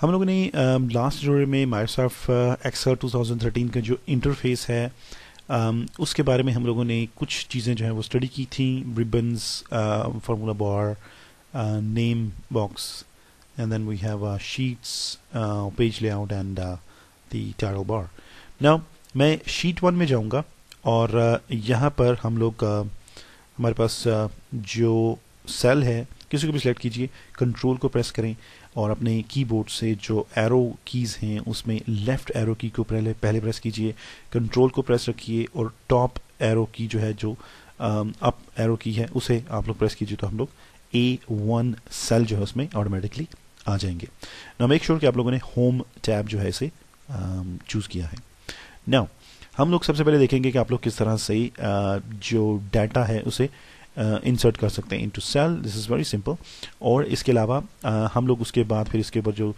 हम लोगों ने लास्ट जोड़े में माइक्रोसॉफ्ट एक्सल 2013 का जो इंटरफेस है उसके बारे में हम लोगों ने कुछ चीज़ें जो हैं वो स्टडी की थी ribbons formula bar name box and then we have sheets page layout and the and bar now मैं शीट वन में जाऊंगा और यहाँ पर हम लोग हमारे पास जो सेल है किसी को भी सिलेक्ट कीजिए कंट्रोल को प्रेस करें और अपने कीबोर्ड से जो एरो कीज़ हैं उसमें लेफ़्ट एरो की को पहले पहले प्रेस कीजिए कंट्रोल को प्रेस रखिए और टॉप एरो की जो है जो अप एरो की है उसे आप लोग प्रेस कीजिए तो हम लोग ए वन सेल जो है उसमें ऑटोमेटिकली आ जाएंगे ना मेक श्योर कि आप लोगों ने होम टैब जो है इसे चूज़ um, किया है ना हम लोग सबसे पहले देखेंगे कि आप लोग किस तरह से uh, जो डाटा है उसे इंसर्ट uh, कर सकते हैं into cell this is very simple और इसके अलावा uh, हम लोग उसके बाद फिर इसके ऊपर जो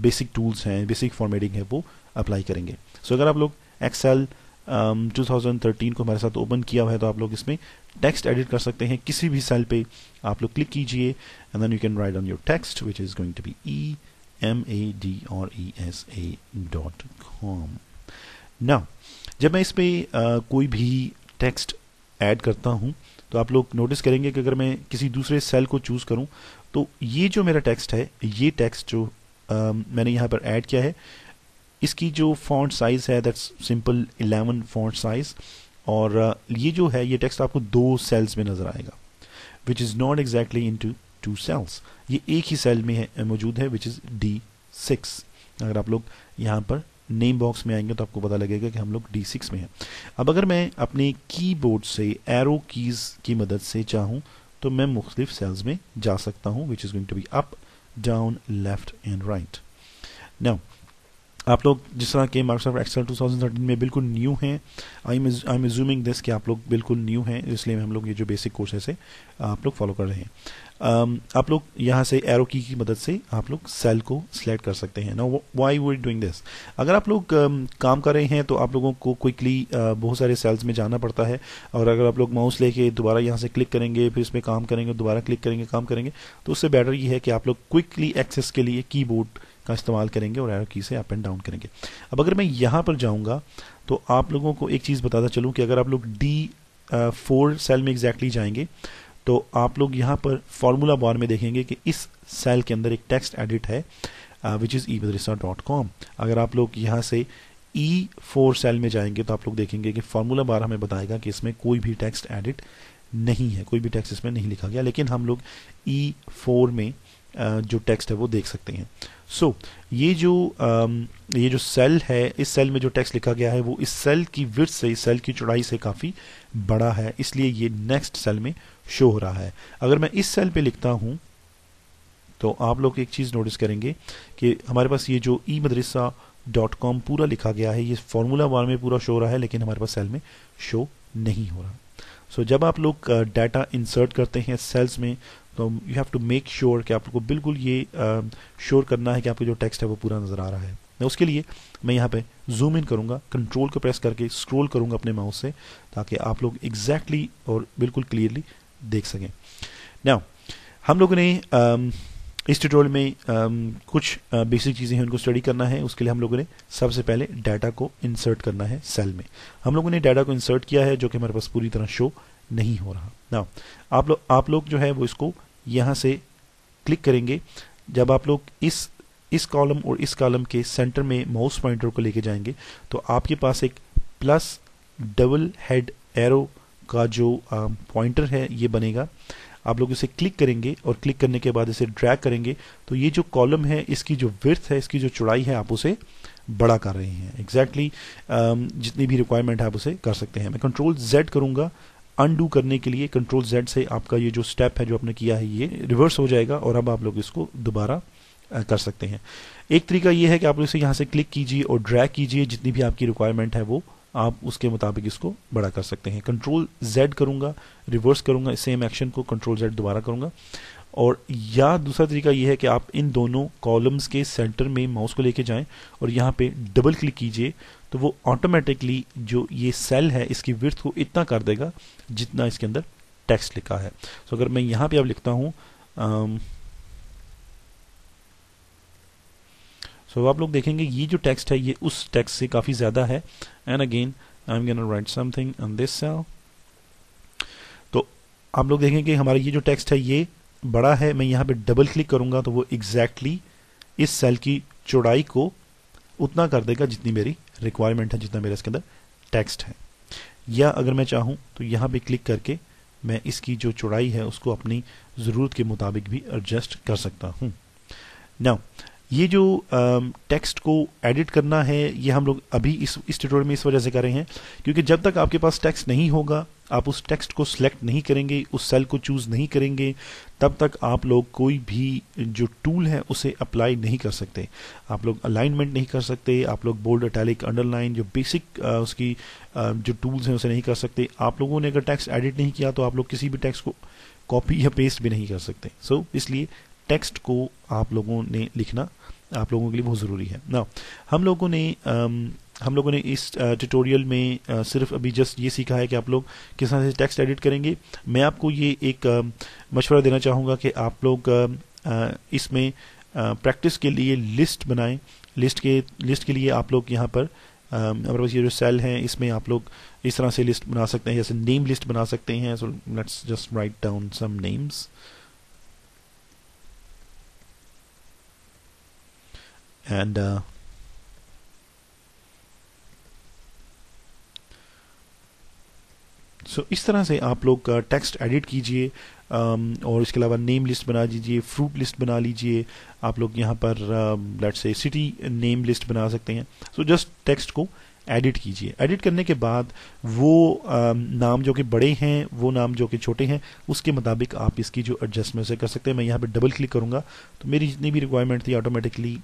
बेसिक uh, टूल्स हैं बेसिक फॉर्मेटिंग है वो अप्लाई करेंगे सो so, अगर आप लोग एक्सेल um, 2013 को हमारे साथ ओपन किया हुआ है तो आप लोग इसमें टेक्स्ट एडिट कर सकते हैं किसी भी सेल पे आप लोग क्लिक कीजिए and then you can write on your text which is going to be E M A D और E S A dot com ना जब मैं इस पर कोई भी टेक्स्ट ऐड करता हूँ तो आप लोग नोटिस करेंगे कि अगर मैं किसी दूसरे सेल को चूज़ करूं तो ये जो मेरा टेक्स्ट है ये टेक्स्ट जो आ, मैंने यहाँ पर ऐड किया है इसकी जो फॉन्ट साइज़ है that's simple eleven font size और ये जो है ये टेक्स्ट आपको दो सेल्स में नज़र आएगा which is not exactly in two two cells ये एक ही सेल में मौजूद है विच इज़ डी सिक्स अगर आप लोग यहाँ पर नेम बॉक्स में आएंगे तो आपको पता लगेगा कि हम लोग डी सिक्स में हैं अब अगर मैं अपने कीबोर्ड से एरो कीज़ की मदद से चाहूँ तो मैं मुख्तलिफ सेल्स में जा सकता हूँ which is going to be up down left and right now आप लोग जिस तरह के माइक्रोसॉफ्ट एक्सेल 2013 में बिल्कुल न्यू हैं I am I am zooming this कि आप लोग बिल्कुल न्यू हैं इसलिए हम लोग ये जो बेसिक कोर्स है आप लोग फॉलो कर रहे हैं um, आप लोग यहाँ से एरो की की मदद से आप लोग सेल को सिलेक्ट कर सकते हैं ना वाई वी डूइंग दिस अगर आप लोग um, काम कर रहे हैं तो आप लोगों को क्विकली uh, बहुत सारे सेल्स में जाना पड़ता है और अगर आप लोग माउस लेके दोबारा यहाँ से क्लिक करेंगे फिर इसमें काम करेंगे दोबारा क्लिक करेंगे काम करेंगे तो उससे बेटर ये है कि आप लोग क्विकली एक्सेस के लिए कीबोर्ड का इस्तेमाल करेंगे और एरो की से अप एंड डाउन करेंगे अब अगर मैं यहाँ पर जाऊँगा तो आप लोगों को एक चीज़ बताता चलूँ कि अगर आप लोग डी फोर सेल में एग्जैक्टली जाएंगे तो आप लोग यहाँ पर फार्मूला बार में देखेंगे कि इस सेल के अंदर एक टेक्स्ट एडिट है विच इज़ ई मदरसा डॉट कॉम अगर आप लोग यहाँ से ई फोर सेल में जाएंगे तो आप लोग देखेंगे कि फार्मूला बार हमें बताएगा कि इसमें कोई भी टेक्स्ट एडिट नहीं है कोई भी टेक्स्ट इसमें नहीं लिखा गया लेकिन हम लोग ई e फोर में जो टेक्स्ट है वो देख सकते हैं सो so, ये जो ये जो सेल है इस सेल में जो टेक्स्ट लिखा गया है वो इस सेल की विथ से इस सेल की चौड़ाई से काफ़ी बड़ा है इसलिए ये नेक्स्ट सेल में शो हो रहा है अगर मैं इस सेल पे लिखता हूँ तो आप लोग एक चीज़ नोटिस करेंगे कि हमारे पास ये जो ई मदरसा डॉट कॉम पूरा लिखा गया है ये फॉर्मूला वार में पूरा शो हो रहा है लेकिन हमारे पास सेल में शो नहीं हो रहा सो so, जब आप लोग डाटा इंसर्ट करते हैं सेल्स में तो you have to make sure कि आपको बिल्कुल ये श्योर uh, करना है कि आपका जो टेक्स्ट है वो पूरा नज़र आ रहा है मैं उसके लिए मैं यहाँ पे जूम इन करूँगा कंट्रोल को प्रेस करके स्क्रोल करूँगा अपने माउस से ताकि आप लोग एग्जैक्टली exactly और बिल्कुल क्लियरली देख सकें ना हम लोगों ने इस ट्यूटोरियल में um, कुछ बेसिक uh, चीज़ें हैं उनको स्टडी करना है उसके लिए हम लोगों ने सबसे पहले डाटा को इंसर्ट करना है सेल में हम लोगों ने डाटा को इंसर्ट किया है जो कि हमारे पास पूरी तरह शो नहीं हो रहा ना आप लोग आप लोग जो है वो इसको यहाँ से क्लिक करेंगे जब आप लोग इस इस कॉलम और इस कॉलम के सेंटर में माउस पॉइंटर को लेके जाएंगे तो आपके पास एक प्लस डबल हेड एरो का जो पॉइंटर um, है ये बनेगा आप लोग इसे क्लिक करेंगे और क्लिक करने के बाद इसे ड्रैग करेंगे तो ये जो कॉलम है इसकी जो विर्थ है इसकी जो चौड़ाई है आप उसे बड़ा कर रहे हैं एग्जैक्टली exactly, um, जितनी भी रिक्वायरमेंट है आप उसे कर सकते हैं मैं कंट्रोल जेड करूंगा अनडू करने के लिए कंट्रोल जेड से आपका ये जो स्टेप है जो आपने किया है ये रिवर्स हो जाएगा और अब आप लोग इसको दोबारा कर सकते हैं एक तरीका ये है कि आप लोग इसे यहाँ से क्लिक कीजिए और ड्रैग कीजिए जितनी भी आपकी रिक्वायरमेंट है वो आप उसके मुताबिक इसको बड़ा कर सकते हैं कंट्रोल जेड करूंगा रिवर्स करूंगा सेम एक्शन को कंट्रोल जेड दोबारा करूंगा और या दूसरा तरीका यह है कि आप इन दोनों कॉलम्स के सेंटर में माउस को लेके जाएं और यहाँ पे डबल क्लिक कीजिए तो वो ऑटोमेटिकली जो ये सेल है इसकी विर्थ को इतना कर देगा जितना इसके अंदर टेक्स्ट लिखा है तो अगर मैं यहाँ पे अब लिखता हूँ सो आप लोग देखेंगे ये जो टेक्स्ट है ये उस टेक्स्ट से काफ़ी ज़्यादा है and again I am gain write something on this cell आप लोग देखेंगे हमारा ये जो टेक्स्ट है ये बड़ा है मैं यहाँ पे डबल क्लिक करूँगा तो वो एग्जैक्टली exactly इस सेल की चौड़ाई को उतना कर देगा जितनी मेरी रिक्वायरमेंट है जितना मेरा इसके अंदर टेक्स्ट है या अगर मैं चाहूँ तो यहाँ पे क्लिक करके मैं इसकी जो चौड़ाई है उसको अपनी ज़रूरत के मुताबिक भी एडजस्ट कर सकता हूँ नाउ ये जो टेक्स्ट को एडिट करना है ये हम लोग अभी इस इस ट्यूटोरियल में इस वजह से कर रहे हैं क्योंकि जब तक आपके पास टेक्स्ट नहीं होगा आप उस टेक्स्ट को सिलेक्ट नहीं करेंगे उस सेल को चूज़ नहीं करेंगे तब तक आप लोग कोई भी जो टूल है उसे अप्लाई नहीं कर सकते आप लोग अलाइनमेंट नहीं कर सकते आप लोग बोल्ड अटैलिक अंडरलाइन जो बेसिक उसकी जो टूल्स हैं उसे नहीं कर सकते आप लोगों ने अगर टैक्स एडिट नहीं किया तो आप लोग किसी भी टैक्स को कॉपी या पेस्ट भी नहीं कर सकते सो so, इसलिए टेक्स्ट को आप लोगों ने लिखना आप लोगों के लिए बहुत ज़रूरी है ना हम लोगों ने हम लोगों ने इस ट्यूटोरियल में सिर्फ अभी जस्ट ये सीखा है कि आप लोग किस तरह से टेक्स्ट एडिट करेंगे मैं आपको ये एक मशवरा देना चाहूँगा कि आप लोग इसमें प्रैक्टिस के लिए लिस्ट बनाएं लिस्ट के लिस्ट के लिए आप लोग यहाँ पर हमारे पास ये जो सेल हैं इसमें आप लोग इस तरह से लिस्ट बना सकते हैं जैसे नेम लिस्ट बना सकते हैं so let's just write down some names and uh, so so, इस तरह से आप लोग टेक्स्ट uh, एडिट कीजिए um, और इसके अलावा नेम लिस्ट बना दीजिए फ्रूट लिस्ट बना लीजिए आप लोग यहाँ पर लेट से सिटी नेम लिस्ट बना सकते हैं सो जस्ट टेक्स्ट को एडिट कीजिए एडिट करने के बाद वो आ, um, नाम जो कि बड़े हैं वो नाम जो कि छोटे हैं उसके मुताबिक आप इसकी जो एडजस्टमेंट से कर सकते हैं मैं यहाँ पे डबल क्लिक करूँगा तो मेरी जितनी भी रिक्वायरमेंट थी ऑटोमेटिकली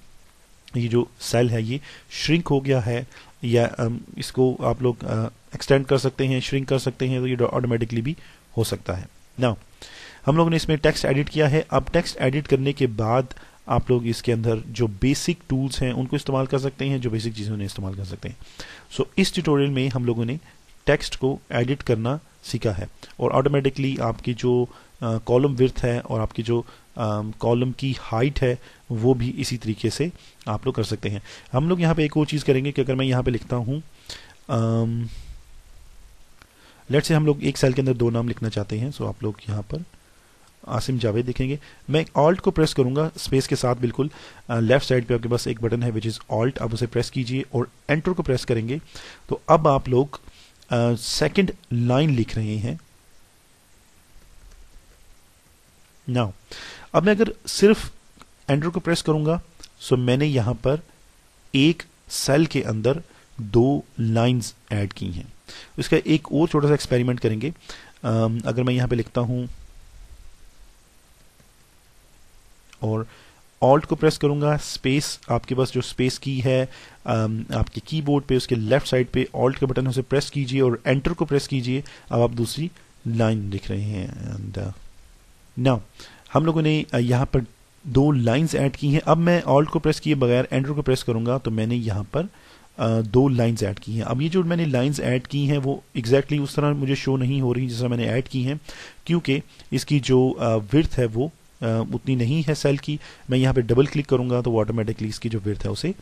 ये जो सेल है ये श्रिंक हो गया है या इसको आप लोग एक्सटेंड कर सकते हैं श्रिंक कर सकते हैं तो ये ऑटोमेटिकली भी हो सकता है ना हम लोगों ने इसमें टेक्स्ट एडिट किया है अब टेक्स्ट एडिट करने के बाद आप लोग इसके अंदर जो बेसिक टूल्स हैं उनको इस्तेमाल कर सकते हैं जो बेसिक चीज़ें उन्हें इस्तेमाल कर सकते हैं सो so, इस ट्यूटोरियल में हम लोगों ने टेक्स्ट को एडिट करना सीखा है और ऑटोमेटिकली आपकी जो कॉलम विर्थ है और आपकी जो कॉलम की हाइट है वो भी इसी तरीके से आप लोग कर सकते हैं हम लोग यहाँ पे एक और चीज़ करेंगे कि अगर मैं यहाँ पे लिखता हूँ लेट से हम लोग एक सेल के अंदर दो नाम लिखना चाहते हैं सो आप लोग यहाँ पर आसिम जावेद देखेंगे मैं ऑल्ट को प्रेस करूंगा स्पेस के साथ बिल्कुल लेफ्ट साइड पे आपके पास एक बटन है विच इज़ ऑल्ट आप उसे प्रेस कीजिए और एंटर को प्रेस करेंगे तो अब आप लोग सेकंड लाइन लिख रहे हैं नाउ अब मैं अगर सिर्फ एंटर को प्रेस करूंगा सो so, मैंने यहां पर एक सेल के अंदर दो लाइंस ऐड की हैं इसका एक और छोटा सा एक्सपेरिमेंट करेंगे अगर मैं यहां पे लिखता हूं और ऑल्ट को प्रेस करूंगा स्पेस आपके पास जो स्पेस की है आपके कीबोर्ड पे उसके लेफ्ट साइड पे ऑल्ट का बटन उसे प्रेस कीजिए और एंटर को प्रेस कीजिए अब आप दूसरी लाइन लिख रहे हैं एंड नाउ uh, हम लोगों ने uh, यहां पर दो लाइंस ऐड की हैं अब मैं ऑल्ट को प्रेस किए बगैर एंड्रो को प्रेस करूंगा तो मैंने यहाँ पर दो लाइंस ऐड की हैं अब ये जो मैंने लाइंस ऐड की हैं वो एग्जैक्टली exactly उस तरह मुझे शो नहीं हो रही जिस तरह मैंने ऐड की हैं क्योंकि इसकी जो विर्थ है वो उतनी नहीं है सेल की मैं यहाँ पर डबल क्लिक करूंगा तो ऑटोमेटिकली इसकी जो विर्थ है उसे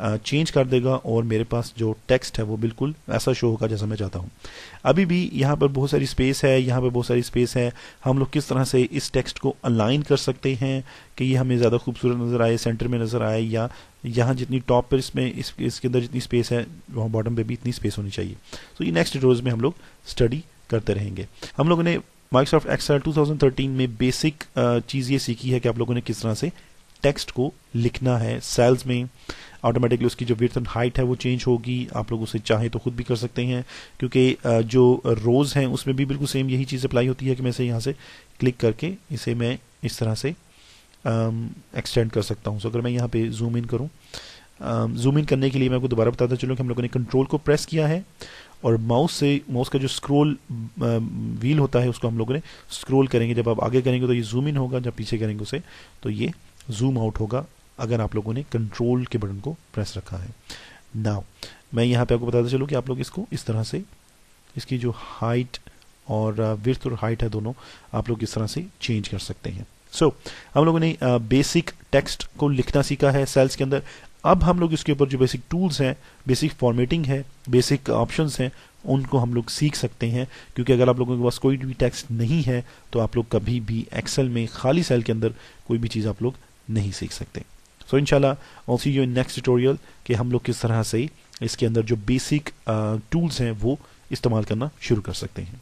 चेंज कर देगा और मेरे पास जो टेक्स्ट है वो बिल्कुल ऐसा शो होगा जैसा मैं चाहता हूँ अभी भी यहाँ पर बहुत सारी स्पेस है यहाँ पर बहुत सारी स्पेस है हम लोग किस तरह से इस टेक्स्ट को अलाइन कर सकते हैं कि ये हमें ज़्यादा खूबसूरत नज़र आए सेंटर में नज़र आए या यहाँ जितनी टॉप पर इसमें इस इसके अंदर जितनी स्पेस है वहाँ बॉटम पर भी इतनी स्पेस होनी चाहिए सो ये नेक्स्ट रोज़ में हम लोग स्टडी करते रहेंगे हम लोगों ने माइक्रोसॉफ्ट एक्सेल 2013 में बेसिक चीज़ ये सीखी है कि आप लोगों ने किस तरह से टेक्स्ट को लिखना है सेल्स में ऑटोमेटिकली उसकी जो विर्थ एंड हाइट है वो चेंज होगी आप लोग उसे चाहे तो खुद भी कर सकते हैं क्योंकि जो रोज़ हैं उसमें भी बिल्कुल सेम यही चीज़ अप्लाई होती है कि मैं इसे यहाँ से क्लिक करके इसे मैं इस तरह से एक्सटेंड कर सकता हूँ सो अगर मैं यहाँ पे जूम इन करूँ जूम इन करने के लिए मैं आपको दोबारा बताता चलूँ कि हम लोगों ने कंट्रोल को प्रेस किया है और माउस से माउस का जो स्क्रोल व्हील होता है उसको हम लोगों ने स्क्रोल करेंगे जब आप आगे करेंगे तो ये जूम इन होगा जब पीछे करेंगे उसे तो ये जूम आउट होगा अगर आप लोगों ने कंट्रोल के बटन को प्रेस रखा है नाउ मैं यहाँ पे आपको बताते चलूँ कि आप लोग इसको इस तरह से इसकी जो हाइट और विर्थ uh, और हाइट है दोनों आप लोग इस तरह से चेंज कर सकते हैं सो so, हम लोगों ने बेसिक uh, टेक्स्ट को लिखना सीखा है सेल्स के अंदर अब हम लोग इसके ऊपर जो बेसिक टूल्स हैं बेसिक फॉर्मेटिंग है बेसिक ऑप्शंस हैं उनको हम लोग सीख सकते हैं क्योंकि अगर आप लोगों के पास कोई भी टेक्स्ट नहीं है तो आप लोग कभी भी एक्सेल में खाली सेल के अंदर कोई भी चीज़ आप लोग नहीं सीख सकते so in all see you in next tutorial कि हम लोग किस तरह से इसके अंदर जो बेसिक टूल्स uh, हैं वो इस्तेमाल करना शुरू कर सकते हैं